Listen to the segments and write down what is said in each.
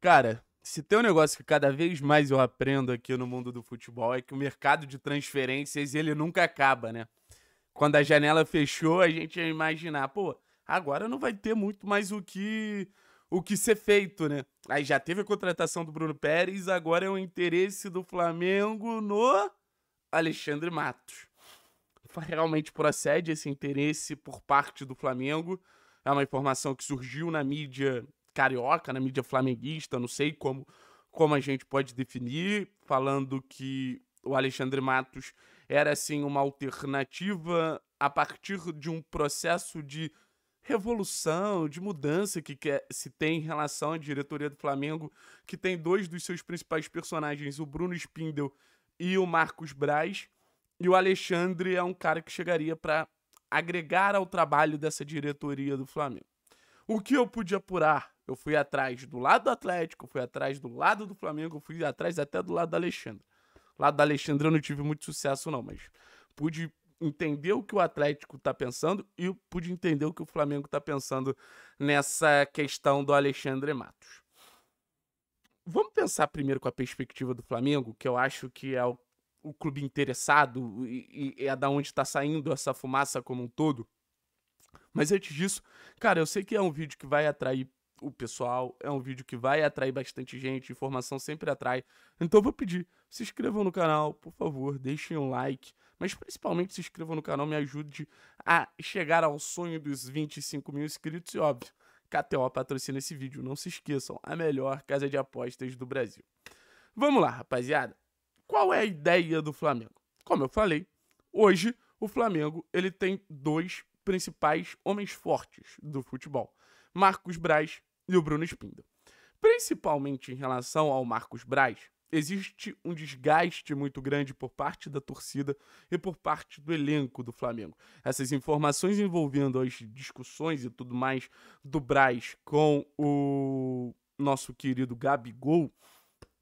Cara, se tem um negócio que cada vez mais eu aprendo aqui no mundo do futebol é que o mercado de transferências ele nunca acaba, né? Quando a janela fechou, a gente ia imaginar, pô, agora não vai ter muito mais o que o que ser feito, né? Aí já teve a contratação do Bruno Pérez, agora é o interesse do Flamengo no Alexandre Matos. Realmente procede esse interesse por parte do Flamengo. É uma informação que surgiu na mídia carioca, na né, mídia flamenguista, não sei como, como a gente pode definir, falando que o Alexandre Matos era assim uma alternativa a partir de um processo de revolução, de mudança que se tem em relação à diretoria do Flamengo, que tem dois dos seus principais personagens, o Bruno Spindel e o Marcos Braz. E o Alexandre é um cara que chegaria para agregar ao trabalho dessa diretoria do Flamengo. O que eu pude apurar eu fui atrás do lado do Atlético, fui atrás do lado do Flamengo, fui atrás até do lado do Alexandre. Do lado do Alexandre eu não tive muito sucesso, não, mas pude entender o que o Atlético está pensando e pude entender o que o Flamengo está pensando nessa questão do Alexandre Matos. Vamos pensar primeiro com a perspectiva do Flamengo, que eu acho que é o, o clube interessado e, e é da onde está saindo essa fumaça como um todo. Mas antes disso, cara, eu sei que é um vídeo que vai atrair o pessoal. É um vídeo que vai atrair bastante gente, informação sempre atrai. Então eu vou pedir, se inscrevam no canal, por favor, deixem um like. Mas principalmente se inscrevam no canal, me ajude a chegar ao sonho dos 25 mil inscritos. E óbvio, KTO patrocina esse vídeo, não se esqueçam, a melhor casa de apostas do Brasil. Vamos lá, rapaziada. Qual é a ideia do Flamengo? Como eu falei, hoje o Flamengo ele tem dois principais homens fortes do futebol. Marcos Braz e o Bruno Espindo. Principalmente em relação ao Marcos Braz, existe um desgaste muito grande por parte da torcida e por parte do elenco do Flamengo. Essas informações envolvendo as discussões e tudo mais do Braz com o nosso querido Gabigol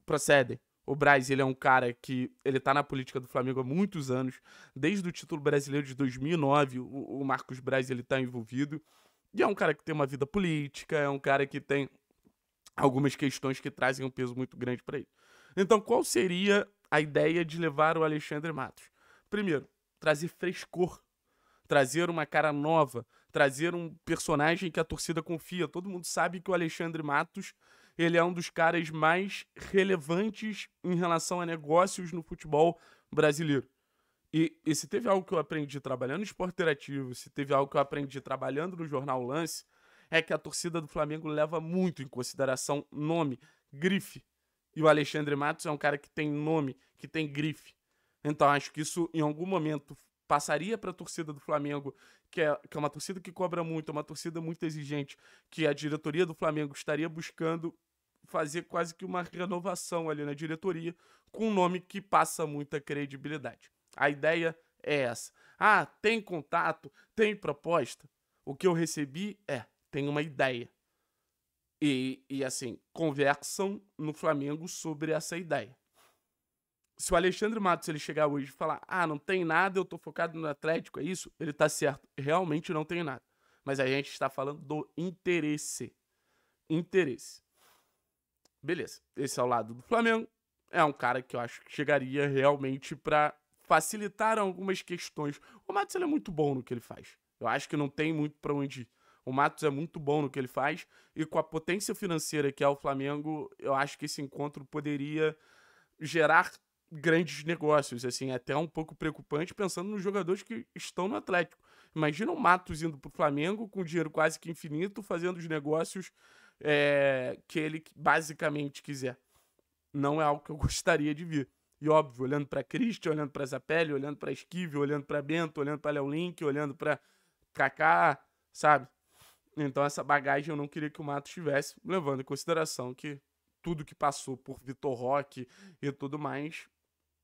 procedem. O Braz, ele é um cara que ele está na política do Flamengo há muitos anos, desde o título brasileiro de 2009, o, o Marcos Braz ele está envolvido. E é um cara que tem uma vida política, é um cara que tem algumas questões que trazem um peso muito grande para ele. Então, qual seria a ideia de levar o Alexandre Matos? Primeiro, trazer frescor, trazer uma cara nova, trazer um personagem que a torcida confia. Todo mundo sabe que o Alexandre Matos ele é um dos caras mais relevantes em relação a negócios no futebol brasileiro. E, e se teve algo que eu aprendi trabalhando no esporte interativo, se teve algo que eu aprendi trabalhando no jornal Lance, é que a torcida do Flamengo leva muito em consideração nome, grife. E o Alexandre Matos é um cara que tem nome, que tem grife. Então acho que isso em algum momento passaria para a torcida do Flamengo, que é, que é uma torcida que cobra muito, é uma torcida muito exigente, que a diretoria do Flamengo estaria buscando fazer quase que uma renovação ali na diretoria, com um nome que passa muita credibilidade. A ideia é essa. Ah, tem contato, tem proposta. O que eu recebi é, tem uma ideia. E, e assim, conversam no Flamengo sobre essa ideia. Se o Alexandre Matos ele chegar hoje e falar, ah, não tem nada, eu tô focado no Atlético, é isso, ele tá certo. Realmente não tem nada. Mas a gente está falando do interesse. Interesse. Beleza. Esse é o lado do Flamengo. É um cara que eu acho que chegaria realmente para facilitaram algumas questões. O Matos é muito bom no que ele faz. Eu acho que não tem muito para onde ir. O Matos é muito bom no que ele faz e com a potência financeira que é o Flamengo, eu acho que esse encontro poderia gerar grandes negócios, assim, até um pouco preocupante pensando nos jogadores que estão no Atlético. Imagina o Matos indo para o Flamengo com dinheiro quase que infinito, fazendo os negócios é, que ele basicamente quiser. Não é algo que eu gostaria de ver. E óbvio, olhando para Christian, olhando para Zapelli, olhando para Esquive, olhando para Bento, olhando para Léo Link, olhando para Kaká, sabe? Então essa bagagem eu não queria que o Matos tivesse, levando em consideração que tudo que passou por Vitor Roque e tudo mais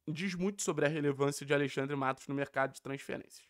diz muito sobre a relevância de Alexandre Matos no mercado de transferências.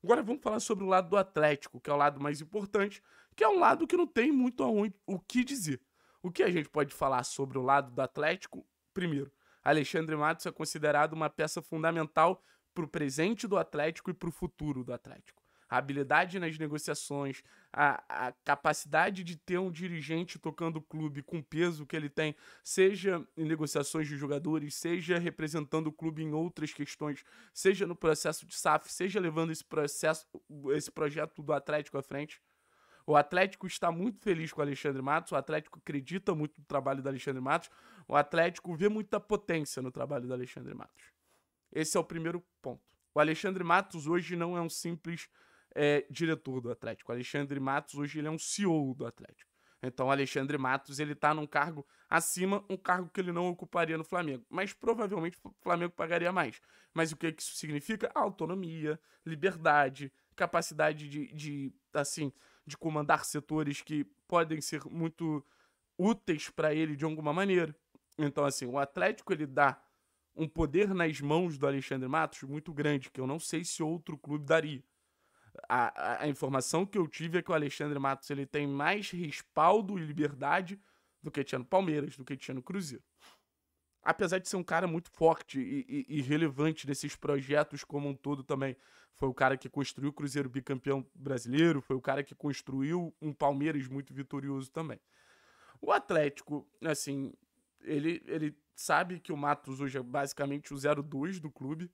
Agora vamos falar sobre o lado do Atlético, que é o lado mais importante, que é um lado que não tem muito aonde, o que dizer. O que a gente pode falar sobre o lado do Atlético? Primeiro, Alexandre Matos é considerado uma peça fundamental para o presente do Atlético e para o futuro do Atlético. A habilidade nas negociações, a, a capacidade de ter um dirigente tocando o clube com o peso que ele tem, seja em negociações de jogadores, seja representando o clube em outras questões, seja no processo de SAF, seja levando esse processo, esse projeto do Atlético à frente, o Atlético está muito feliz com o Alexandre Matos, o Atlético acredita muito no trabalho do Alexandre Matos, o Atlético vê muita potência no trabalho do Alexandre Matos. Esse é o primeiro ponto. O Alexandre Matos hoje não é um simples é, diretor do Atlético. O Alexandre Matos hoje ele é um CEO do Atlético. Então, o Alexandre Matos ele está num cargo acima, um cargo que ele não ocuparia no Flamengo. Mas provavelmente o Flamengo pagaria mais. Mas o que, que isso significa? Autonomia, liberdade, capacidade de, de assim, de comandar setores que podem ser muito úteis para ele de alguma maneira. Então, assim, o Atlético ele dá um poder nas mãos do Alexandre Matos muito grande, que eu não sei se outro clube daria. A, a, a, informação que eu tive é que o Alexandre Matos ele tem mais respaldo e liberdade do que tinha no Palmeiras, do que tinha no Cruzeiro apesar de ser um cara muito forte e, e, e, relevante nesses projetos como um todo também, foi o cara que construiu o Cruzeiro bicampeão brasileiro, foi o cara que construiu um Palmeiras muito vitorioso também. O Atlético, assim, ele, ele sabe que o Matos hoje é basicamente o 02 do clube,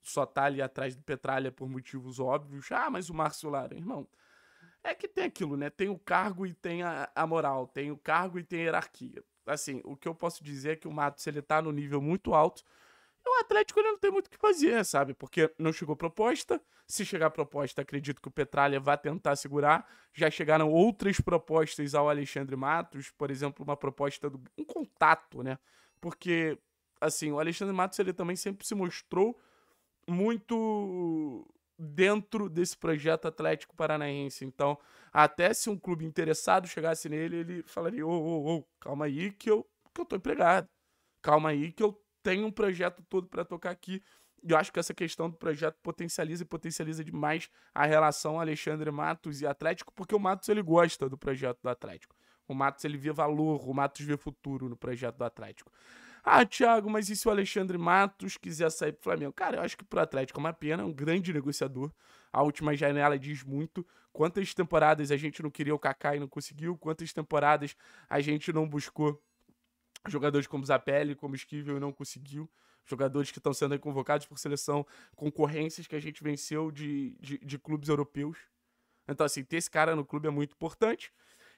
só tá ali atrás do Petralha por motivos óbvios. Ah, mas o Márcio Lara, irmão. É que tem aquilo, né? Tem o cargo e tem a, a moral, tem o cargo e tem a hierarquia assim, o que eu posso dizer é que o Matos, ele tá no nível muito alto. E o Atlético, ele não tem muito o que fazer, sabe? Porque não chegou proposta. Se chegar proposta, acredito que o Petralha vai tentar segurar. Já chegaram outras propostas ao Alexandre Matos, por exemplo, uma proposta do um contato, né? Porque assim, o Alexandre Matos ele também sempre se mostrou muito dentro desse projeto Atlético Paranaense. Então, até se um clube interessado chegasse nele, ele falaria: ô, ô, ô, calma aí que eu, que eu tô empregado. Calma aí que eu tenho um projeto todo para tocar aqui. E eu acho que essa questão do projeto potencializa e potencializa demais a relação Alexandre Matos e Atlético, porque o Matos ele gosta do projeto do Atlético. O Matos ele vê valor, o Matos vê futuro no projeto do Atlético. Ah, Thiago, mas e se o Alexandre Matos quiser sair pro Flamengo? Cara, eu acho que pro Atlético é uma pena, é um grande negociador. A última janela diz muito. Quantas temporadas a gente não queria o Kaká e não conseguiu? Quantas temporadas a gente não buscou jogadores como Zapelli, como Esquivel e não conseguiu? Jogadores que estão sendo convocados por seleção, concorrências que a gente venceu de, de, de clubes europeus. Então, assim, ter esse cara no clube é muito importante.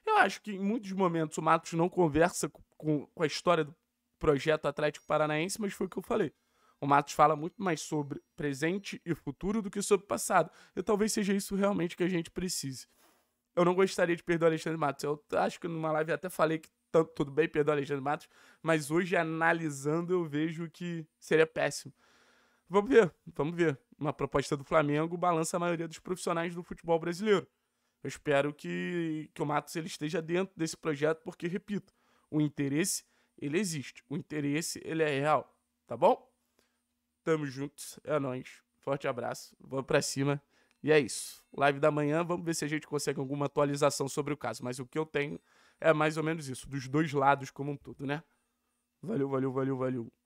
Eu acho que em muitos momentos o Matos não conversa com, com a história do, projeto Atlético Paranaense, mas foi o que eu falei. O Matos fala muito mais sobre presente e futuro do que sobre passado. E talvez seja isso realmente que a gente precise. Eu não gostaria de perder o Alexandre Matos. Eu acho que numa live até falei que tanto, tá tudo bem perder o Alexandre Matos, mas hoje analisando eu vejo que seria péssimo. Vamos ver, vamos ver. Uma proposta do Flamengo balança a maioria dos profissionais do futebol brasileiro. Eu espero que, que o Matos ele esteja dentro desse projeto, porque, repito, o interesse ele existe. O interesse, ele é real, tá bom? Tamo juntos, é nóis. Forte abraço, vamos pra cima. E é isso. Live da manhã, vamos ver se a gente consegue alguma atualização sobre o caso. Mas o que eu tenho é mais ou menos isso, dos dois lados como um todo, né? Valeu, valeu, valeu, valeu.